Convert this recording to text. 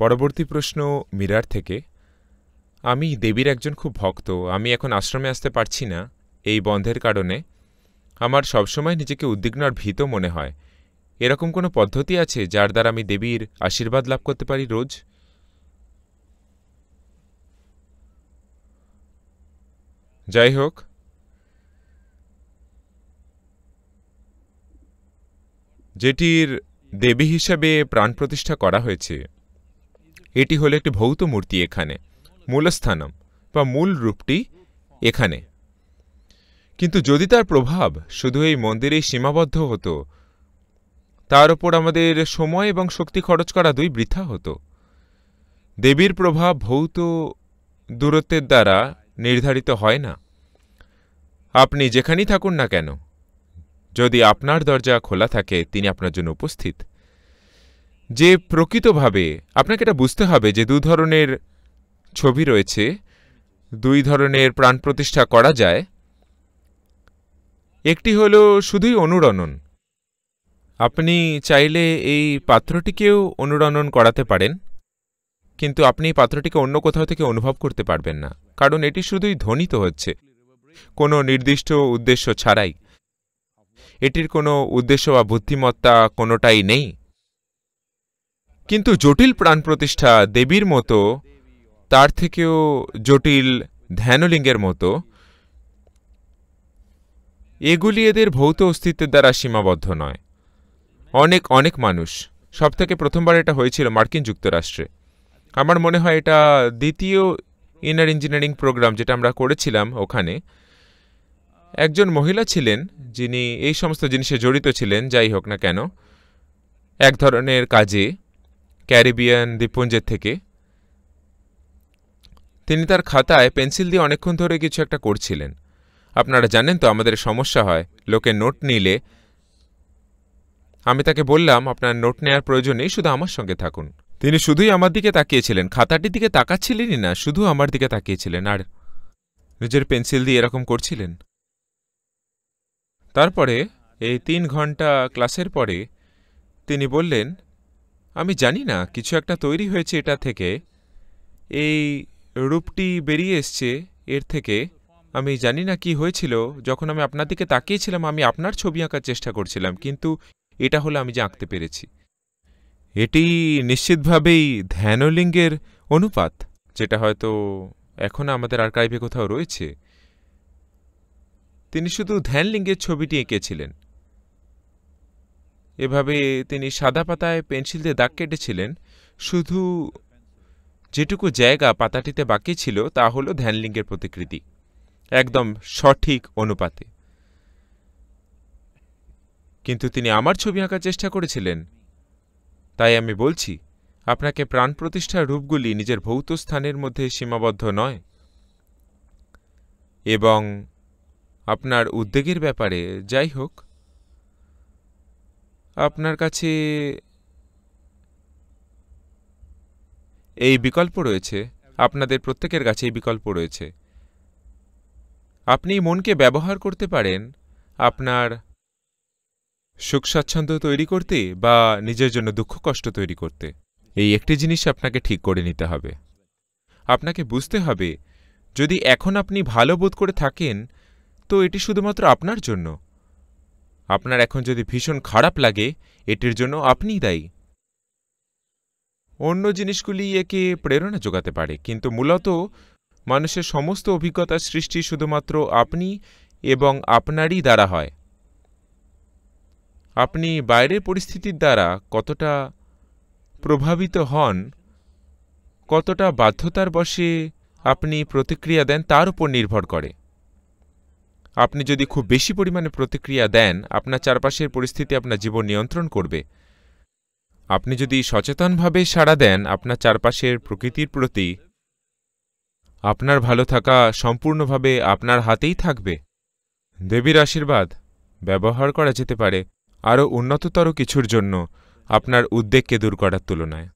পরবর্তী প্রশ্ন মিরার থেকে আমি দেবীর একজন খুব ভক্ত আমি এখন আশ্রমে আসতে পারছি না এই বন্ধের কারণে আমার সবসময় নিজেকে উদ্বিগ্ন আর ভীত মনে হয় এরকম কোনো পদ্ধতি আছে যার দ্বারা আমি দেবীর আশীর্বাদ লাভ করতে পারি রোজ যাই হোক যেটির দেবী হিসাবে প্রাণ প্রতিষ্ঠা করা হয়েছে এটি হলো একটি ভৌত মূর্তি এখানে মূলস্থানম বা মূল রূপটি এখানে কিন্তু যদি তার প্রভাব শুধু এই মন্দিরেই সীমাবদ্ধ হতো তার ওপর আমাদের সময় এবং শক্তি খরচ করা দুই বৃথা হতো দেবীর প্রভাব ভৌত দূরত্বের দ্বারা নির্ধারিত হয় না আপনি যেখানেই থাকুন না কেন যদি আপনার দরজা খোলা থাকে তিনি আপনার জন্য উপস্থিত যে প্রকৃতভাবে আপনাকে এটা বুঝতে হবে যে দু ধরনের ছবি রয়েছে দুই ধরনের প্রাণ প্রতিষ্ঠা করা যায় একটি হল শুধুই অনুরণন আপনি চাইলে এই পাত্রটিকেও অনুরণন করাতে পারেন কিন্তু আপনি এই পাত্রটিকে অন্য কোথাও থেকে অনুভব করতে পারবেন না কারণ এটি শুধুই ধ্বনিত হচ্ছে কোনো নির্দিষ্ট উদ্দেশ্য ছাড়াই এটির কোনো উদ্দেশ্য বা বুদ্ধিমত্তা কোনোটাই নেই কিন্তু জটিল প্রাণ প্রতিষ্ঠা দেবীর মতো তার থেকেও জটিল ধ্যানলিঙ্গের মতো এগুলি এদের ভৌত অস্তিত্বের দ্বারা সীমাবদ্ধ নয় অনেক অনেক মানুষ সব থেকে প্রথমবার এটা হয়েছিল মার্কিন যুক্তরাষ্ট্রে আমার মনে হয় এটা দ্বিতীয় ইনার ইঞ্জিনিয়ারিং প্রোগ্রাম যেটা আমরা করেছিলাম ওখানে একজন মহিলা ছিলেন যিনি এই সমস্ত জিনিসে জড়িত ছিলেন যাই হোক না কেন এক ধরনের কাজে ক্যারিবিয়ান দ্বীপপুঞ্জের থেকে তিনি তার খাতায় পেন্সিল দিয়ে অনেকক্ষণ ধরে কিছু একটা করছিলেন আপনারা জানেন তো আমাদের সমস্যা হয় লোকে নোট নিলে আমি তাকে বললাম আপনার নোট নেওয়ার প্রয়োজন নেই শুধু আমার সঙ্গে থাকুন তিনি শুধুই আমার দিকে তাকিয়েছিলেন খাতাটির দিকে তাকাচ্ছিলেনই না শুধু আমার দিকে তাকিয়েছিলেন আর নিজের পেন্সিল দিয়ে এরকম করছিলেন তারপরে এই তিন ঘন্টা ক্লাসের পরে তিনি বললেন আমি জানি না কিছু একটা তৈরি হয়েছে এটা থেকে এই রূপটি বেরিয়ে এসছে এর থেকে আমি জানি না কি হয়েছিল যখন আমি আপনার দিকে তাকিয়েছিলাম আমি আপনার ছবি আঁকার চেষ্টা করছিলাম কিন্তু এটা হলো আমি যে আঁকতে পেরেছি এটি নিশ্চিতভাবেই ধ্যানলিঙ্গের অনুপাত যেটা হয়তো এখন আমাদের আর্কাইভে কোথাও রয়েছে তিনি শুধু ধ্যানলিঙ্গের ছবিটি এঁকেছিলেন এভাবে তিনি সাদা পাতায় পেন্সিল দিয়ে দাগ কেটেছিলেন শুধু যেটুকু জায়গা পাতাটিতে বাকি ছিল তা হল ধ্যানলিঙ্গের প্রতিকৃতি একদম সঠিক অনুপাতে কিন্তু তিনি আমার ছবি আঁকার চেষ্টা করেছিলেন তাই আমি বলছি আপনাকে প্রাণ প্রতিষ্ঠার রূপগুলি নিজের ভৌত স্থানের মধ্যে সীমাবদ্ধ নয় এবং আপনার উদ্বেগের ব্যাপারে যাই হোক আপনার কাছে এই বিকল্প রয়েছে আপনাদের প্রত্যেকের কাছে এই বিকল্প রয়েছে আপনি মনকে ব্যবহার করতে পারেন আপনার সুখ স্বাচ্ছন্দ্য তৈরি করতে বা নিজের জন্য দুঃখ কষ্ট তৈরি করতে এই একটি জিনিস আপনাকে ঠিক করে নিতে হবে আপনাকে বুঝতে হবে যদি এখন আপনি ভালো বোধ করে থাকেন তো এটি শুধুমাত্র আপনার জন্য আপনার এখন যদি ভীষণ খারাপ লাগে এটির জন্য আপনিই দায়ী অন্য জিনিসগুলি একে প্রেরণা যোগাতে পারে কিন্তু মূলত মানুষের সমস্ত অভিজ্ঞতার সৃষ্টি শুধুমাত্র আপনি এবং আপনারই দ্বারা হয় আপনি বাইরের পরিস্থিতির দ্বারা কতটা প্রভাবিত হন কতটা বাধ্যতার বশে আপনি প্রতিক্রিয়া দেন তার উপর নির্ভর করে আপনি যদি খুব বেশি পরিমাণে প্রতিক্রিয়া দেন আপনার চারপাশের পরিস্থিতি আপনার জীবন নিয়ন্ত্রণ করবে আপনি যদি সচেতনভাবে সাড়া দেন আপনার চারপাশের প্রকৃতির প্রতি আপনার ভালো থাকা সম্পূর্ণভাবে আপনার হাতেই থাকবে দেবীর আশীর্বাদ ব্যবহার করা যেতে পারে আরও উন্নততর কিছুর জন্য আপনার উদ্বেগকে দূর করার তুলনায়